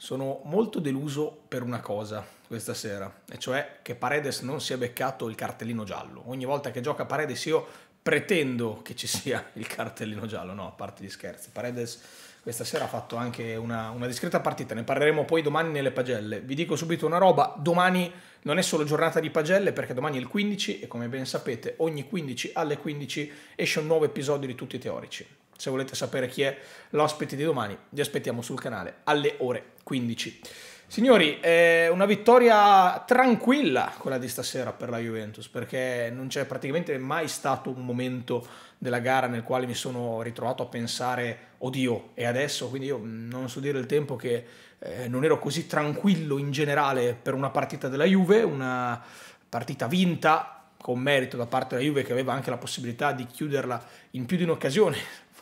Sono molto deluso per una cosa questa sera, e cioè che Paredes non sia beccato il cartellino giallo. Ogni volta che gioca Paredes io pretendo che ci sia il cartellino giallo, no, a parte gli scherzi. Paredes questa sera ha fatto anche una, una, discreta partita, ne parleremo poi domani nelle pagelle. Vi dico subito una roba, domani non è solo giornata di pagelle perché domani è il 15 e come ben sapete ogni 15 alle 15 esce un nuovo episodio di Tutti i Teorici. Se volete sapere chi è l'ospite di domani, vi aspettiamo sul canale alle ore 15. Signori, è una vittoria tranquilla quella di stasera per la Juventus, perché non c'è praticamente mai stato un momento della gara nel quale mi sono ritrovato a pensare, oddio, e adesso? Quindi io non so dire il tempo che eh, non ero così tranquillo in generale per una partita della Juve, una partita vinta con merito da parte della Juve che aveva anche la possibilità di chiuderla in più di un'occasione,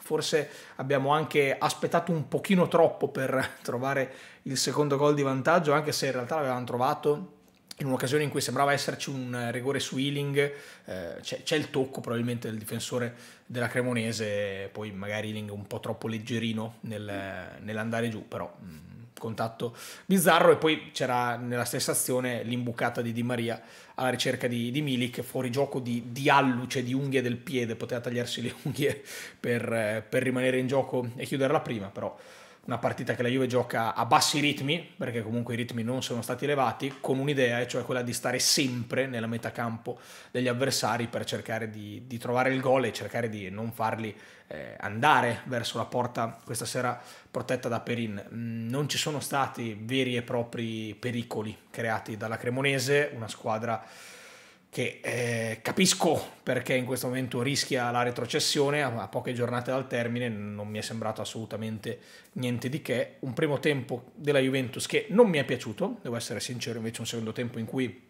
forse abbiamo anche aspettato un pochino troppo per trovare il secondo gol di vantaggio, anche se in realtà l'avevamo trovato in un'occasione in cui sembrava esserci un rigore su Ealing, eh, c'è, il tocco probabilmente del difensore della Cremonese, poi magari Ealing un po' troppo leggerino nel, nell'andare giù, però... Mh, mm, contatto bizzarro e poi c'era nella stessa azione l'imbucata di Di Maria alla ricerca di, di Milik fuori gioco di, di alluce di unghie del piede poteva tagliarsi le unghie per, eh, per rimanere in gioco e chiuderla prima però una partita che la Juve gioca a bassi ritmi, perché comunque i ritmi non sono stati elevati, con un'idea, cioè quella di stare sempre nella metà campo degli avversari per cercare di, di trovare il gol e cercare di non farli eh, andare verso la porta questa sera protetta da Perin. Mm, non ci sono stati veri e propri pericoli creati dalla Cremonese, una squadra che eh, capisco perché in questo momento rischia la retrocessione, a, poche giornate dal termine non mi è sembrato assolutamente niente di che. Un primo tempo della Juventus che non mi è piaciuto, devo essere sincero, invece un secondo tempo in cui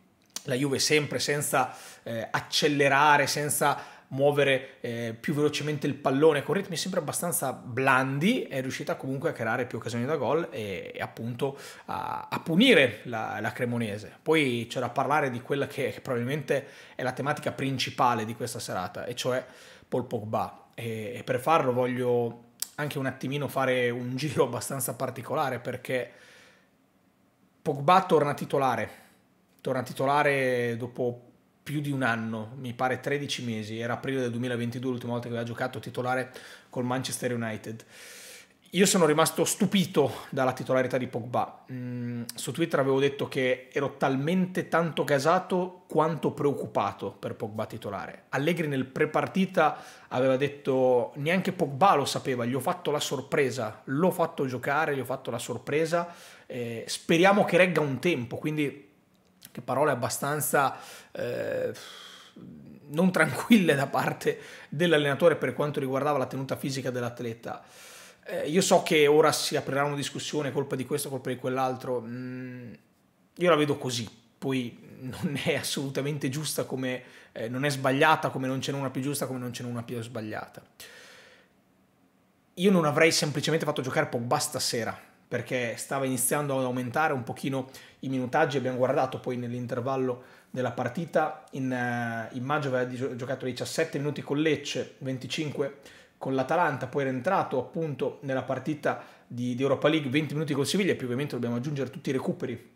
la Juve sempre senza eh, accelerare, senza muovere eh, più velocemente il pallone con ritmi sempre abbastanza blandi, è riuscita comunque a creare più occasioni da gol e, e appunto a, a punire la, la, Cremonese. Poi c'è da parlare di quella che, che probabilmente è la tematica principale di questa serata, e cioè Paul Pogba. E, e per farlo voglio anche un attimino fare un giro abbastanza particolare perché Pogba torna titolare, torna titolare dopo più di un anno, mi pare 13 mesi, era aprile del 2022 l'ultima volta che aveva giocato titolare col Manchester United. Io sono rimasto stupito dalla titolarità di Pogba. Mm, su Twitter avevo detto che ero talmente tanto gasato quanto preoccupato per Pogba titolare. Allegri nel prepartita aveva detto neanche Pogba lo sapeva, gli ho fatto la sorpresa, l'ho fatto giocare, gli ho fatto la sorpresa, eh, speriamo che regga un tempo, quindi che parole abbastanza eh, non tranquille da parte dell'allenatore per quanto riguardava la tenuta fisica dell'atleta. Eh, io so che ora si aprirà una discussione, colpa di questo, colpa di quell'altro, mm, io la vedo così, poi non è assolutamente giusta come eh, non è sbagliata, come non ce n'è una più giusta, come non ce n'è una più sbagliata. Io non avrei semplicemente fatto giocare Pogba stasera, perché stava iniziando ad aumentare un pochino i minutaggi, abbiamo guardato poi nell'intervallo della partita, in, eh, in maggio aveva giocato 17 minuti con Lecce, 25 con l'Atalanta, poi era entrato appunto nella partita di, di Europa League 20 minuti con Siviglia, più ovviamente dobbiamo aggiungere tutti i recuperi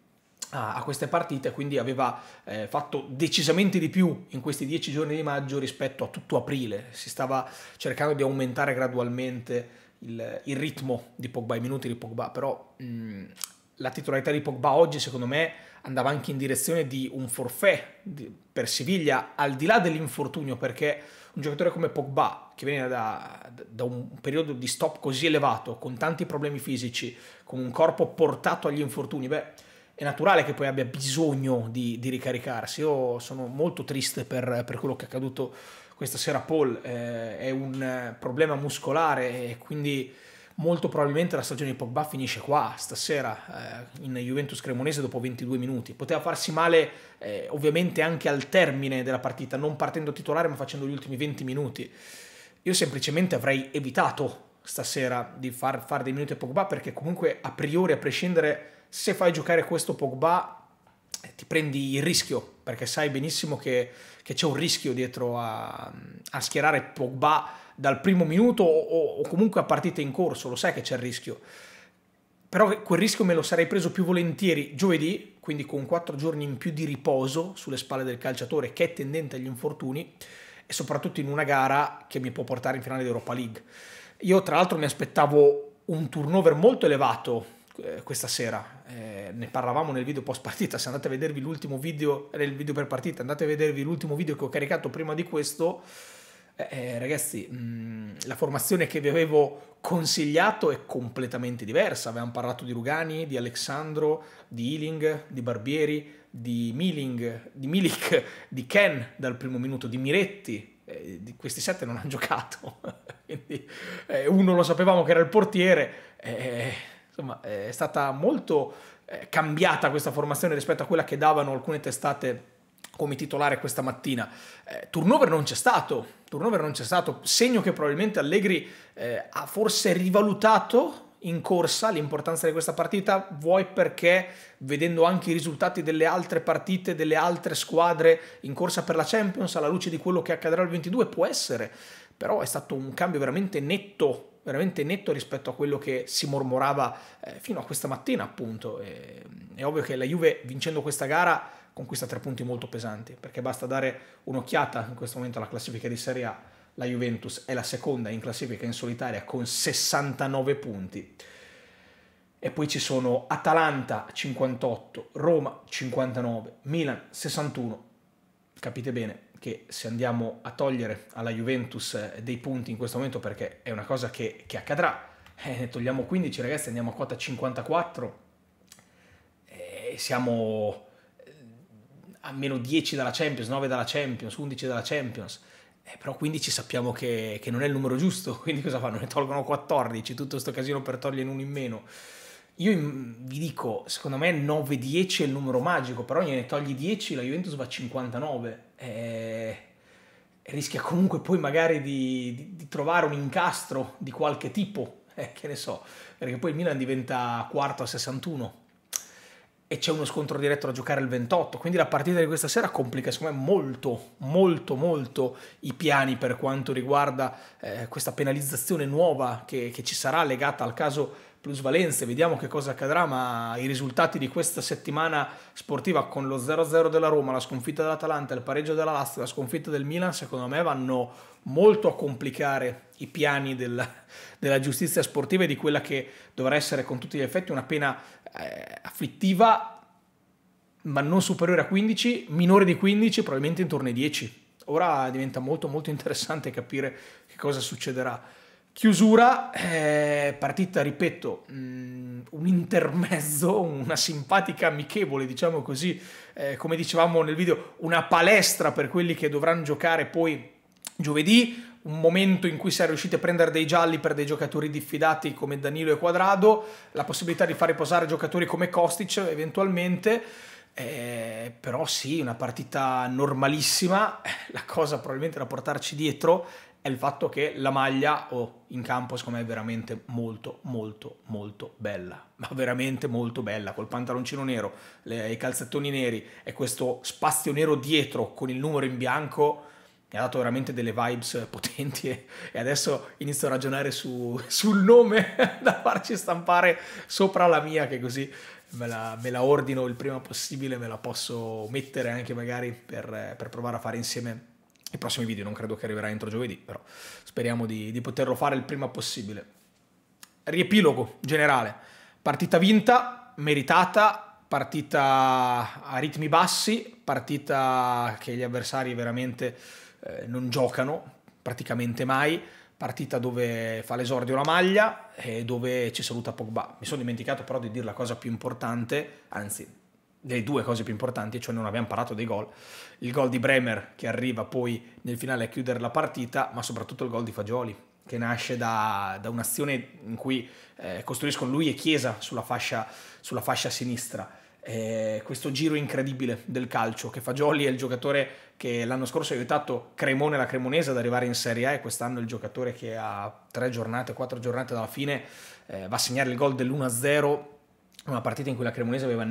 a, a queste partite, quindi aveva eh, fatto decisamente di più in questi 10 giorni di maggio rispetto a tutto aprile, si stava cercando di aumentare gradualmente il, il ritmo di Pogba, i minuti di Pogba, però mh, mm, la titolarità di Pogba oggi secondo me andava anche in direzione di un forfè per Siviglia, al di là dell'infortunio, perché un giocatore come Pogba, che viene da, da, un periodo di stop così elevato, con tanti problemi fisici, con un corpo portato agli infortuni, beh, è naturale che poi abbia bisogno di, di ricaricarsi. Io sono molto triste per, per quello che è accaduto questa sera Paul eh, è un eh, problema muscolare e quindi molto probabilmente la stagione di Pogba finisce qua stasera eh, in Juventus Cremonese dopo 22 minuti. Poteva farsi male eh, ovviamente anche al termine della partita, non partendo titolare ma facendo gli ultimi 20 minuti. Io semplicemente avrei evitato stasera di far, fare dei minuti a Pogba perché comunque a priori, a prescindere, se fai giocare questo Pogba eh, ti prendi il rischio perché sai benissimo che, che c'è un rischio dietro a, a, schierare Pogba dal primo minuto o, o comunque a partite in corso, lo sai che c'è il rischio. Però quel rischio me lo sarei preso più volentieri giovedì, quindi con quattro giorni in più di riposo sulle spalle del calciatore che è tendente agli infortuni e soprattutto in una gara che mi può portare in finale di Europa League. Io tra l'altro mi aspettavo un turnover molto elevato eh, questa sera. Eh, ne parlavamo nel video post partita. Se andate a vedervi l'ultimo video, nel eh, video per partita, andate a vedervi l'ultimo video che ho caricato prima di questo. Eh, eh ragazzi, mh, mm, la formazione che vi avevo consigliato è completamente diversa. Avevamo parlato di Rugani, di Alessandro, di Ealing, di Barbieri, di Miling, di Milik, di Ken dal primo minuto, di Miretti, di questi sette non hanno giocato. Quindi, eh, uno lo sapevamo che era il portiere, eh, insomma, è stata molto eh, cambiata questa formazione rispetto a quella che davano alcune testate come titolare questa mattina. Eh, turnover non c'è stato, turnover non c'è stato, segno che probabilmente Allegri eh, ha forse rivalutato in corsa l'importanza di questa partita, vuoi perché vedendo anche i risultati delle altre partite, delle altre squadre in corsa per la Champions, alla luce di quello che accadrà il 22, può essere, però è stato un cambio veramente netto veramente netto rispetto a quello che si mormorava eh, fino a questa mattina appunto. è ovvio che la Juve vincendo questa gara conquista tre punti molto pesanti perché basta dare un'occhiata in questo momento alla classifica di Serie A. La Juventus è la seconda in classifica in solitaria con 69 punti. E poi ci sono Atalanta 58, Roma 59, Milan 61. Capite bene, che se andiamo a togliere alla Juventus eh, dei punti in questo momento, perché è una cosa che, che accadrà, eh, togliamo 15 ragazzi, andiamo a quota 54 eh, siamo eh, a meno 10 dalla Champions, 9 dalla Champions, 11 dalla Champions. Eh, però 15 sappiamo che, che, non è il numero giusto, quindi cosa fanno? Ne tolgono 14, tutto questo casino per toglierne uno in meno. Io vi dico, secondo me 9-10 è il numero magico, però gliene togli 10, la Juventus va a 59 eh, rischia comunque poi magari di, di, di, trovare un incastro di qualche tipo, eh, che ne so, perché poi il Milan diventa quarto a 61 e c'è uno scontro diretto da giocare il 28, quindi la partita di questa sera complica secondo me molto, molto, molto i piani per quanto riguarda eh, questa penalizzazione nuova che, che ci sarà legata al caso plusvalenze, vediamo che cosa accadrà, ma i risultati di questa settimana sportiva con lo 0-0 della Roma, la sconfitta dell'Atalanta, il pareggio della Lazio, la sconfitta del Milan, secondo me vanno molto a complicare i piani della, della giustizia sportiva e di quella che dovrà essere con tutti gli effetti una pena eh, afflittiva ma non superiore a 15, minore di 15, probabilmente intorno ai 10. Ora diventa molto molto interessante capire che cosa succederà. Chiusura, eh, partita, ripeto, mh, mm, un intermezzo, una simpatica amichevole, diciamo così, eh, come dicevamo nel video, una palestra per quelli che dovranno giocare poi giovedì, un momento in cui si è riusciti a prendere dei gialli per dei giocatori diffidati come Danilo e Quadrado, la possibilità di far riposare giocatori come Kostic eventualmente, eh, però sì, una partita normalissima, eh, la cosa probabilmente da portarci dietro è il fatto che la maglia oh, in campo secondo me è veramente molto molto molto bella ma veramente molto bella col pantaloncino nero le, i calzettoni neri e questo spazio nero dietro con il numero in bianco mi ha dato veramente delle vibes potenti e, e adesso inizio a ragionare su, sul nome da farci stampare sopra la mia che così me la, me la ordino il prima possibile me la posso mettere anche magari per, per provare a fare insieme i prossimi video non credo che arriverà entro giovedì, però speriamo di, di poterlo fare il prima possibile. Riepilogo generale, partita vinta, meritata, partita a ritmi bassi, partita che gli avversari veramente eh, non giocano praticamente mai, partita dove fa l'esordio la maglia e dove ci saluta Pogba. Mi sono dimenticato però di dire la cosa più importante, anzi le due cose più importanti, cioè non abbiamo parlato dei gol, il gol di Bremer che arriva poi nel finale a chiudere la partita, ma soprattutto il gol di Fagioli che nasce da, da un'azione in cui eh, costruiscono lui e Chiesa sulla fascia, sulla fascia sinistra. Eh, questo giro incredibile del calcio che Fagioli è il giocatore che l'anno scorso ha aiutato Cremone la Cremonese ad arrivare in Serie A e quest'anno è il giocatore che a tre giornate, quattro giornate dalla fine eh, va a segnare il gol dell'1-0 una partita in cui la Cremonese aveva,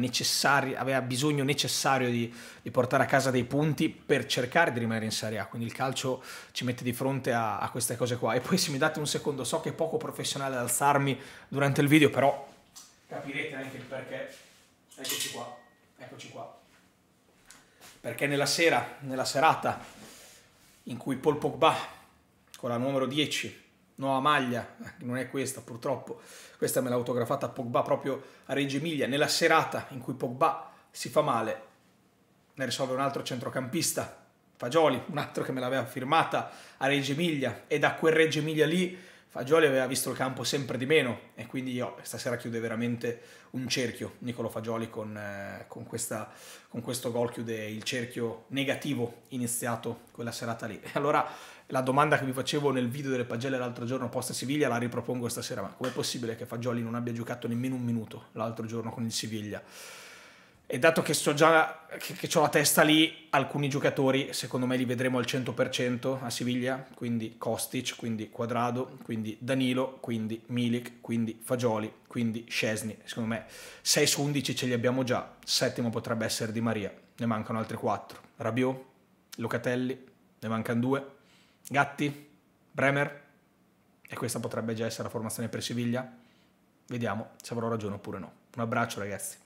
aveva bisogno necessario di, di, portare a casa dei punti per cercare di rimanere in Serie A, quindi il calcio ci mette di fronte a, a queste cose qua. E poi se mi date un secondo, so che è poco professionale ad alzarmi durante il video, però capirete anche il perché. Eccoci qua, eccoci qua. Perché nella sera, nella serata in cui Paul Pogba con la numero 10 nuova maglia, non è questa purtroppo, questa me l'ha autografata Pogba proprio a Reggio Emilia, nella serata in cui Pogba si fa male, ne risolve un altro centrocampista, Fagioli, un altro che me l'aveva firmata a Reggio Emilia e da quel Reggio Emilia lì Fagioli aveva visto il campo sempre di meno e quindi io stasera chiude veramente un cerchio. Nicolo Fagioli con, eh, con, questa, con questo gol chiude il cerchio negativo iniziato quella serata lì. allora la domanda che vi facevo nel video delle pagelle l'altro giorno post Siviglia la ripropongo stasera, ma com'è possibile che Fagioli non abbia giocato nemmeno un minuto l'altro giorno con il Siviglia? E dato che so già che, che ho la testa lì, alcuni giocatori secondo me li vedremo al 100% a Siviglia, quindi Kostic, quindi Quadrado, quindi Danilo, quindi Milik, quindi Fagioli, quindi Scesni. Secondo me 6 su 11 ce li abbiamo già, settimo potrebbe essere Di Maria, ne mancano altri 4. Rabiot, Locatelli, ne mancano 2. Gatti, Bremer, e questa potrebbe già essere la formazione per Siviglia. Vediamo se avrò ragione oppure no. Un abbraccio ragazzi.